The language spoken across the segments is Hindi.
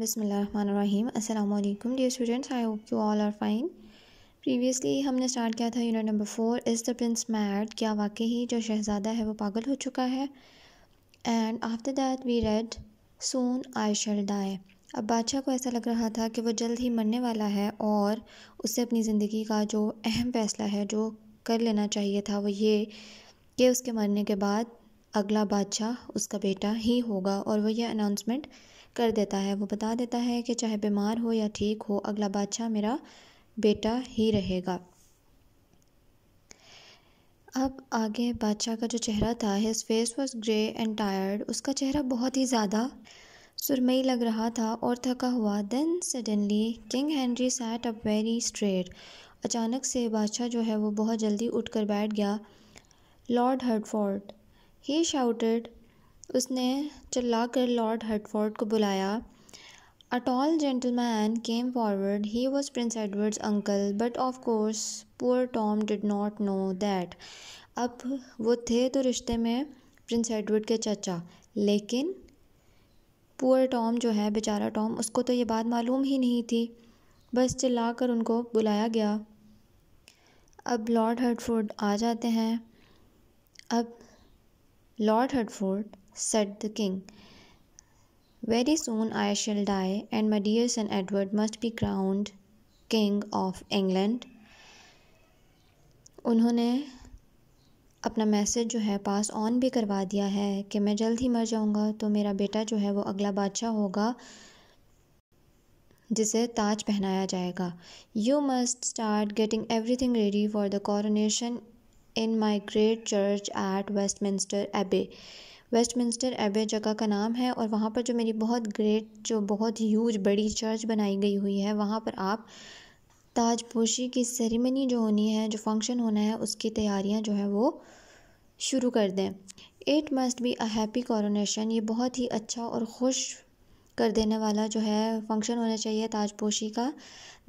बसमीम अल्लाम dear students I hope you all are fine previously हमने स्टार्ट किया था unit number four is the prince mad क्या वाकई ही जो शहज़ादा है वो पागल हो चुका है and after that we read soon I shall die अब बादशाह को ऐसा लग रहा था कि वो जल्द ही मरने वाला है और उससे अपनी ज़िंदगी का जो अहम फैसला है जो कर लेना चाहिए था वो ये कि उसके मरने के बाद अगला बादशाह उसका बेटा ही होगा और वह यह अनाउंसमेंट कर देता है वो बता देता है कि चाहे बीमार हो या ठीक हो अगला बादशाह मेरा बेटा ही रहेगा अब आगे बादशाह का जो चेहरा था his face was grey and tired उसका चेहरा बहुत ही ज़्यादा सुरमई लग रहा था और थका हुआ then suddenly King Henry sat up very straight अचानक से बादशाह जो है वो बहुत जल्दी उठ कर बैठ गया लॉर्ड हर्डफोर्ड ही शाउटेड उसने चिल्ला कर लॉर्ड हटफोर्ड को बुलाया a tall gentleman came forward he was Prince Edward's uncle but of course poor Tom did not know that अब वो थे तो रिश्ते में प्रिंस एडवर्ड के चचा लेकिन पुअर टॉम जो है बेचारा टॉम उसको तो ये बात मालूम ही नहीं थी बस चिल्ला कर उनको बुलाया गया अब लॉर्ड हर्टफोर्ड आ जाते हैं अब Lord Hertford said the king. Very soon I shall die, and my dear son Edward must be crowned King of England. उन्होंने अपना मैसेज जो है पास ऑन भी करवा दिया है कि मैं जल्द ही मर जाऊंगा तो मेरा बेटा जो है वो अगला बादशाह होगा जिसे ताज पहनाया जाएगा you must start getting everything ready for the coronation in my great church at Westminster Abbey Westminster Abbey जगह का नाम है और वहाँ पर जो मेरी बहुत ग्रेट जो बहुत ह्यूज बड़ी चर्च बनाई गई हुई है वहाँ पर आप ताजपोशी की सेरेमनी जो होनी है जो फंक्शन होना है उसकी तैयारियाँ जो है वो शुरू कर दें it must be a happy coronation ये बहुत ही अच्छा और खुश कर देने वाला जो है फंक्शन होना चाहिए ताजपोशी का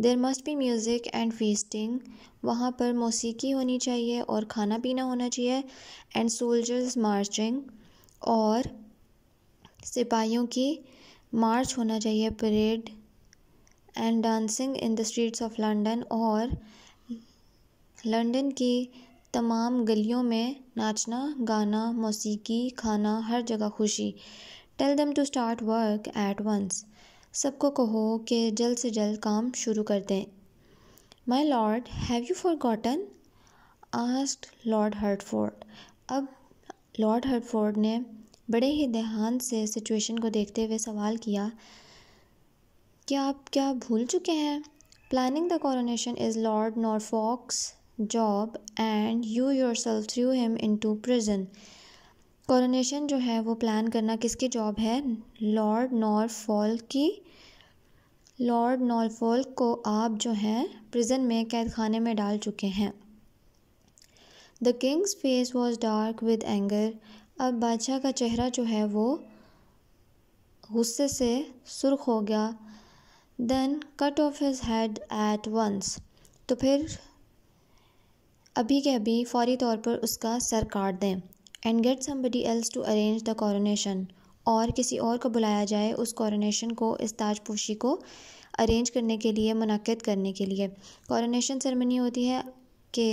there must be music and feasting वहाँ पर मौसीकी होनी चाहिए और खाना पीना होना चाहिए एंड सोल्जर्स मार्चिंग और सिपाहियों की मार्च होना चाहिए parade and dancing in the streets of London और लंदन की तमाम गलियों में नाचना गाना मौसीकी खाना हर जगह खुशी tell them to start work at once सबको कहो कि जल्द से जल्द काम शुरू कर दें my lord have you forgotten asked Lord Hertford अब लॉर्ड हरफोर्ड ने बड़े ही ध्यान से सिचुएशन को देखते हुए सवाल किया कि आप क्या भूल चुके हैं planning the coronation is Lord Norfolk's job and you yourself threw him into prison coronation जो है वो प्लान करना किसकी जॉब है लॉर्ड नॉरफॉल की लॉर्ड नॉरफॉल को आप जो हैं प्रिजन में कैद खाने में डाल चुके हैं the king's face was dark with anger अब बादशाह का चेहरा जो है वो गुस्से से सुर्ख हो गया then cut off his head at once तो फिर अभी के अभी फौरी तौर पर उसका सर काट दें and get somebody else to arrange the coronation और किसी और को बुलाया जाए उस कॉरोनेशन को इस ताजपोशी को अरेंज करने के लिए मनक़द करने के लिए कॉरोनेशन सेरेमनी होती है कि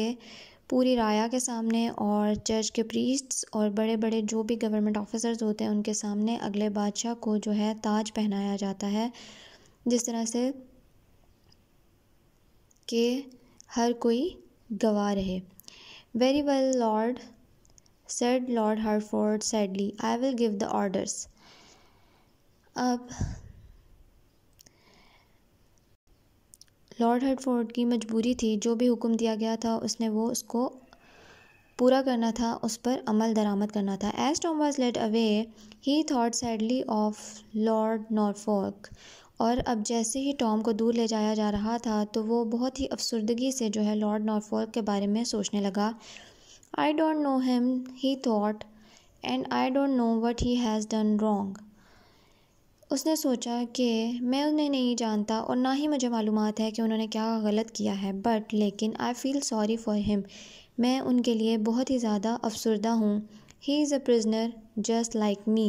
पूरी राया के सामने और चर्च के प्रीस्ट्स और बड़े बड़े जो भी गवर्नमेंट ऑफिसर्स होते हैं उनके सामने अगले बादशाह को जो है ताज पहनाया जाता है जिस तरह से कि हर कोई गवाह रहे very well lord said Lord Hertford sadly I will give the orders अब लॉर्ड हर्टफोर्ड की मजबूरी थी जो भी हुक्म दिया गया था उसने वो उसको पूरा करना था उस पर अमल दरामद करना था as Tom was led away he thought sadly of Lord Norfolk और अब जैसे ही टॉम को दूर ले जाया जा रहा था तो वो बहुत ही अफसरदगी से जो है लॉर्ड नॉर्फोक के बारे में सोचने लगा I don't know him he thought and I don't know what he has done wrong उसने सोचा कि मैं उन्हें नहीं जानता और ना ही मुझे मालूम है कि उन्होंने क्या गलत किया है बट लेकिन I feel sorry for him मैं उनके लिए बहुत ही ज़्यादा अफसरदा हूँ he is a prisoner just like me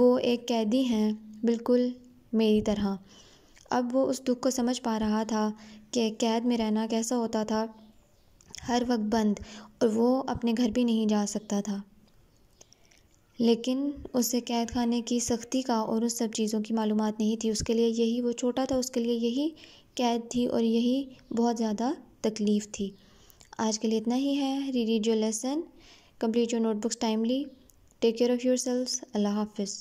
वो एक कैदी हैं बिल्कुल मेरी तरह अब वो उस दुख को समझ पा रहा था कि कैद में रहना कैसा होता था हर वक्त बंद और वो अपने घर भी नहीं जा सकता था लेकिन उसे कैद खाने की सख्ती का और उस सब चीज़ों की मालूम नहीं थी उसके लिए यही वो छोटा था उसके लिए यही कैद थी और यही बहुत ज़्यादा तकलीफ़ थी आज के लिए इतना ही है re read your lesson complete your notebooks timely take care of yourselves अल्लाह हाफिज़